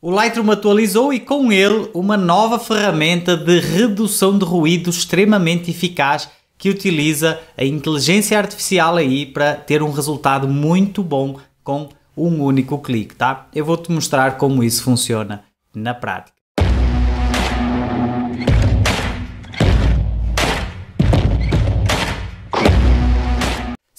O Lightroom atualizou e com ele uma nova ferramenta de redução de ruído extremamente eficaz que utiliza a inteligência artificial aí para ter um resultado muito bom com um único clique, tá? Eu vou te mostrar como isso funciona na prática.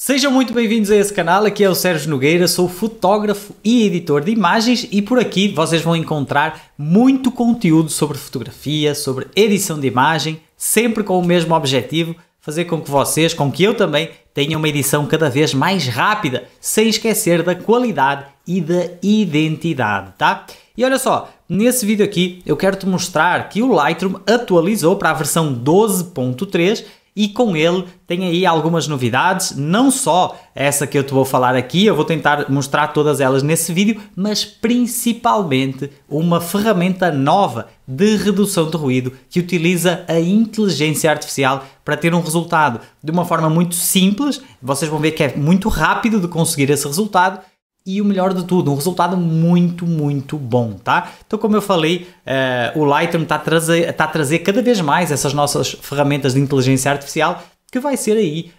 Sejam muito bem-vindos a esse canal, aqui é o Sérgio Nogueira, sou fotógrafo e editor de imagens e por aqui vocês vão encontrar muito conteúdo sobre fotografia, sobre edição de imagem, sempre com o mesmo objetivo, fazer com que vocês, com que eu também, tenha uma edição cada vez mais rápida, sem esquecer da qualidade e da identidade, tá? E olha só, nesse vídeo aqui eu quero te mostrar que o Lightroom atualizou para a versão 12.3 e com ele tem aí algumas novidades, não só essa que eu te vou falar aqui, eu vou tentar mostrar todas elas nesse vídeo, mas principalmente uma ferramenta nova de redução de ruído que utiliza a inteligência artificial para ter um resultado de uma forma muito simples. Vocês vão ver que é muito rápido de conseguir esse resultado e o melhor de tudo, um resultado muito, muito bom, tá? Então, como eu falei, uh, o Lightroom está a, trazer, tá a trazer cada vez mais essas nossas ferramentas de inteligência artificial que vai ser aí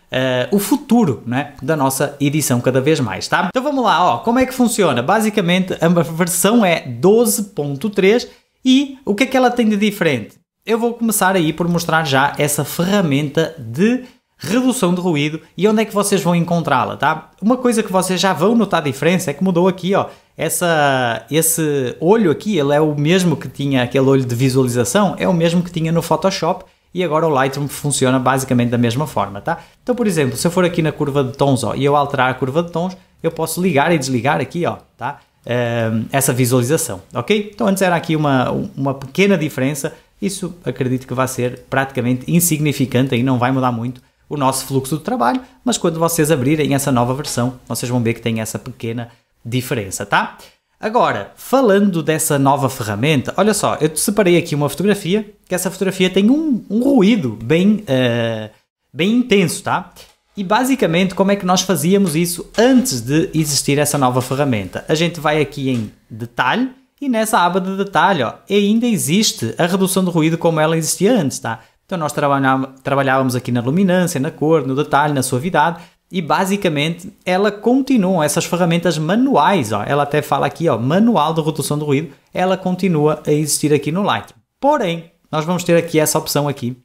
uh, o futuro né, da nossa edição cada vez mais, tá? Então vamos lá, ó, como é que funciona? Basicamente, a versão é 12.3 e o que é que ela tem de diferente? Eu vou começar aí por mostrar já essa ferramenta de redução de ruído e onde é que vocês vão encontrá-la, tá? Uma coisa que vocês já vão notar a diferença é que mudou aqui, ó, essa, esse olho aqui, ele é o mesmo que tinha aquele olho de visualização, é o mesmo que tinha no Photoshop e agora o Lightroom funciona basicamente da mesma forma, tá? Então, por exemplo, se eu for aqui na curva de tons, ó, e eu alterar a curva de tons, eu posso ligar e desligar aqui, ó, tá? Ehm, essa visualização, ok? Então antes era aqui uma, uma pequena diferença, isso acredito que vai ser praticamente insignificante e não vai mudar muito o nosso fluxo de trabalho, mas quando vocês abrirem essa nova versão, vocês vão ver que tem essa pequena diferença, tá? Agora, falando dessa nova ferramenta, olha só, eu separei aqui uma fotografia, que essa fotografia tem um, um ruído bem, uh, bem intenso, tá? E basicamente, como é que nós fazíamos isso antes de existir essa nova ferramenta? A gente vai aqui em detalhe e nessa aba de detalhe, ó, ainda existe a redução de ruído como ela existia antes, tá? Então nós trabalhávamos aqui na luminância, na cor, no detalhe, na suavidade e basicamente ela continua essas ferramentas manuais, ó, ela até fala aqui, ó, manual de redução do ruído, ela continua a existir aqui no Lightroom. Porém, nós vamos ter aqui essa opção aqui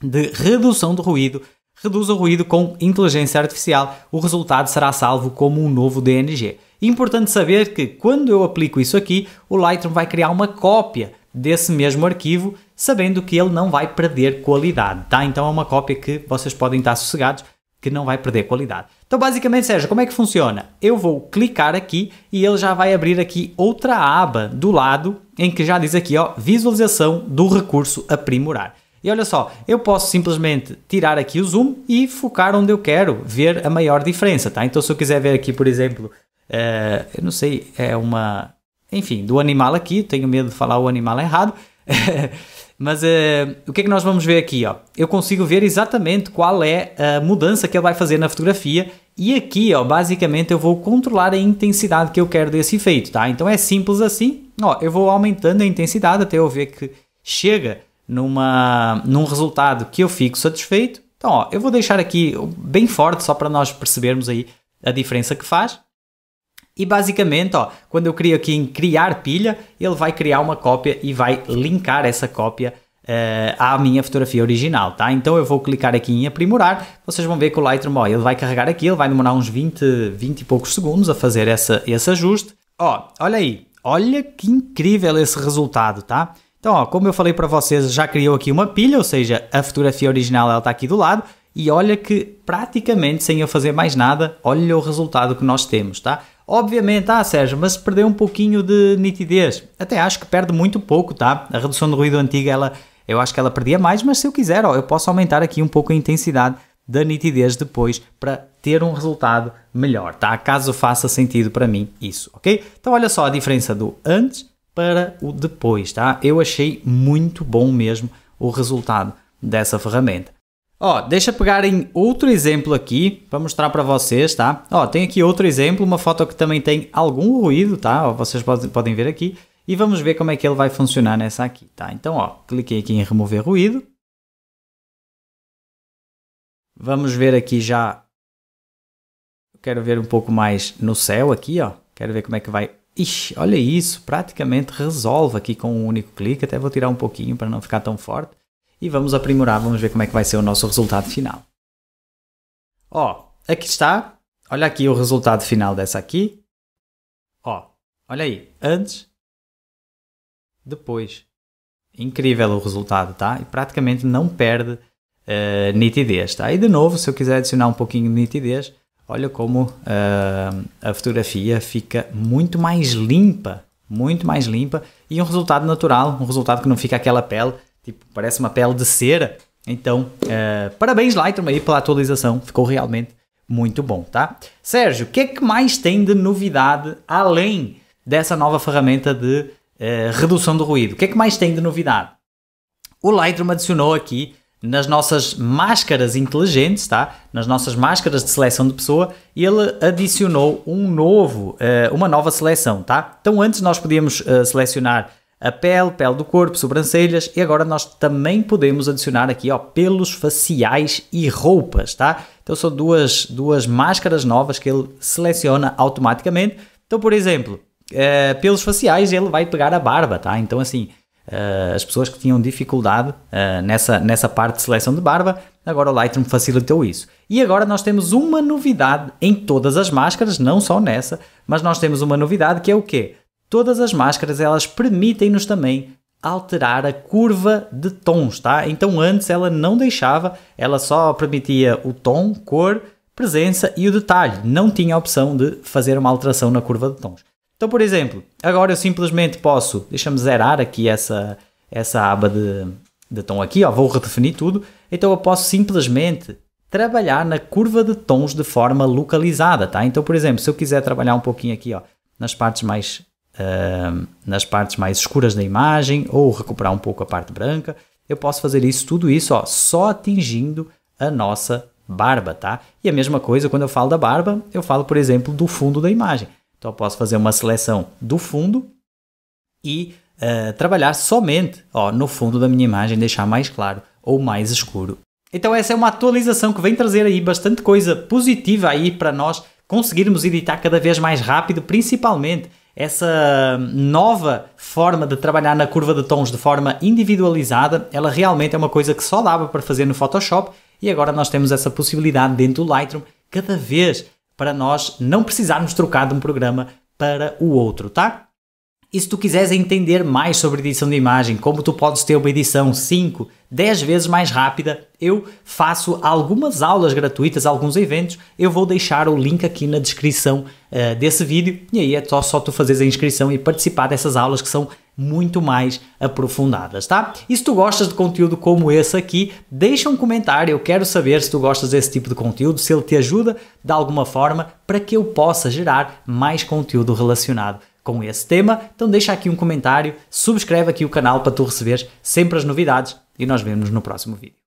de redução do ruído, reduz o ruído com inteligência artificial, o resultado será salvo como um novo DNG. Importante saber que quando eu aplico isso aqui, o Lightroom vai criar uma cópia desse mesmo arquivo, sabendo que ele não vai perder qualidade, tá? Então é uma cópia que vocês podem estar sossegados que não vai perder qualidade. Então basicamente, Sérgio, como é que funciona? Eu vou clicar aqui e ele já vai abrir aqui outra aba do lado em que já diz aqui, ó, visualização do recurso aprimorar. E olha só, eu posso simplesmente tirar aqui o zoom e focar onde eu quero ver a maior diferença, tá? Então se eu quiser ver aqui, por exemplo, uh, eu não sei, é uma enfim, do animal aqui, tenho medo de falar o animal errado. Mas uh, o que é que nós vamos ver aqui? Ó? Eu consigo ver exatamente qual é a mudança que ele vai fazer na fotografia e aqui, ó, basicamente, eu vou controlar a intensidade que eu quero desse efeito, tá? Então é simples assim. Ó, eu vou aumentando a intensidade até eu ver que chega numa, num resultado que eu fico satisfeito. Então, ó, eu vou deixar aqui bem forte só para nós percebermos aí a diferença que faz. E basicamente, ó, quando eu crio aqui em criar pilha, ele vai criar uma cópia e vai linkar essa cópia uh, à minha fotografia original, tá? Então eu vou clicar aqui em aprimorar, vocês vão ver que o Lightroom, ó, ele vai carregar aqui, ele vai demorar uns 20, 20 e poucos segundos a fazer essa, esse ajuste. Ó, olha aí, olha que incrível esse resultado, tá? Então, ó, como eu falei para vocês, já criou aqui uma pilha, ou seja, a fotografia original ela está aqui do lado, e olha que praticamente sem eu fazer mais nada, olha o resultado que nós temos, tá? Obviamente, ah Sérgio, mas perdeu um pouquinho de nitidez. Até acho que perde muito pouco, tá? A redução do ruído antiga, ela, eu acho que ela perdia mais, mas se eu quiser, ó, eu posso aumentar aqui um pouco a intensidade da nitidez depois para ter um resultado melhor, tá? Caso faça sentido para mim isso, ok? Então olha só a diferença do antes para o depois, tá? Eu achei muito bom mesmo o resultado dessa ferramenta. Ó, oh, deixa pegarem outro exemplo aqui para mostrar para vocês, tá? Ó, oh, tem aqui outro exemplo, uma foto que também tem algum ruído, tá? Oh, vocês podem, podem ver aqui. E vamos ver como é que ele vai funcionar nessa aqui, tá? Então, ó, cliquei aqui em remover ruído. Vamos ver aqui já. Quero ver um pouco mais no céu aqui, ó. Quero ver como é que vai. Ixi, olha isso, praticamente resolve aqui com um único clique. Até vou tirar um pouquinho para não ficar tão forte e vamos aprimorar, vamos ver como é que vai ser o nosso resultado final. Ó, oh, aqui está. Olha aqui o resultado final dessa aqui. Ó, oh, olha aí, antes, depois. Incrível o resultado, tá? E praticamente não perde uh, nitidez, tá? E de novo, se eu quiser adicionar um pouquinho de nitidez, olha como uh, a fotografia fica muito mais limpa, muito mais limpa e um resultado natural, um resultado que não fica aquela pele Tipo, parece uma pele de cera. Então, uh, parabéns Lightroom aí pela atualização, ficou realmente muito bom, tá? Sérgio, o que é que mais tem de novidade além dessa nova ferramenta de uh, redução do ruído? O que é que mais tem de novidade? O Lightroom adicionou aqui nas nossas máscaras inteligentes, tá? Nas nossas máscaras de seleção de pessoa, ele adicionou um novo, uh, uma nova seleção, tá? Então antes nós podíamos uh, selecionar a pele, pele do corpo, sobrancelhas e agora nós também podemos adicionar aqui ó, pelos faciais e roupas, tá? Então são duas, duas máscaras novas que ele seleciona automaticamente. Então, por exemplo, eh, pelos faciais ele vai pegar a barba, tá? Então assim, eh, as pessoas que tinham dificuldade eh, nessa, nessa parte de seleção de barba, agora o Lightroom facilitou isso. E agora nós temos uma novidade em todas as máscaras, não só nessa, mas nós temos uma novidade que é o quê? Todas as máscaras elas permitem-nos também alterar a curva de tons, tá? Então antes ela não deixava, ela só permitia o tom, cor, presença e o detalhe. Não tinha a opção de fazer uma alteração na curva de tons. Então, por exemplo, agora eu simplesmente posso, deixa-me zerar aqui essa, essa aba de, de tom aqui, ó, vou redefinir tudo. Então eu posso simplesmente trabalhar na curva de tons de forma localizada, tá? Então, por exemplo, se eu quiser trabalhar um pouquinho aqui, ó, nas partes mais Ehm, nas partes mais escuras da imagem ou recuperar um pouco a parte branca. Eu posso fazer isso, tudo isso, ó, só atingindo a nossa barba, tá? E a mesma coisa quando eu falo da barba, eu falo, por exemplo, do fundo da imagem. Então eu posso fazer uma seleção do fundo e uh, trabalhar somente ó, no fundo da minha imagem, deixar mais claro ou mais escuro. Então essa é uma atualização que vem trazer aí bastante coisa positiva aí para nós conseguirmos editar cada vez mais rápido, principalmente essa nova forma de trabalhar na curva de tons de forma individualizada, ela realmente é uma coisa que só dava para fazer no Photoshop e agora nós temos essa possibilidade dentro do Lightroom cada vez para nós não precisarmos trocar de um programa para o outro, tá? E se tu quiseres entender mais sobre edição de imagem, como tu podes ter uma edição 5, 10 vezes mais rápida, eu faço algumas aulas gratuitas, alguns eventos. Eu vou deixar o link aqui na descrição uh, desse vídeo e aí é só, só tu fazeres a inscrição e participar dessas aulas que são muito mais aprofundadas, tá? E se tu gostas de conteúdo como esse aqui, deixa um comentário, eu quero saber se tu gostas desse tipo de conteúdo, se ele te ajuda de alguma forma para que eu possa gerar mais conteúdo relacionado com esse tema. Então deixa aqui um comentário, subscreve aqui o canal para tu receber sempre as novidades e nós vemos no próximo vídeo.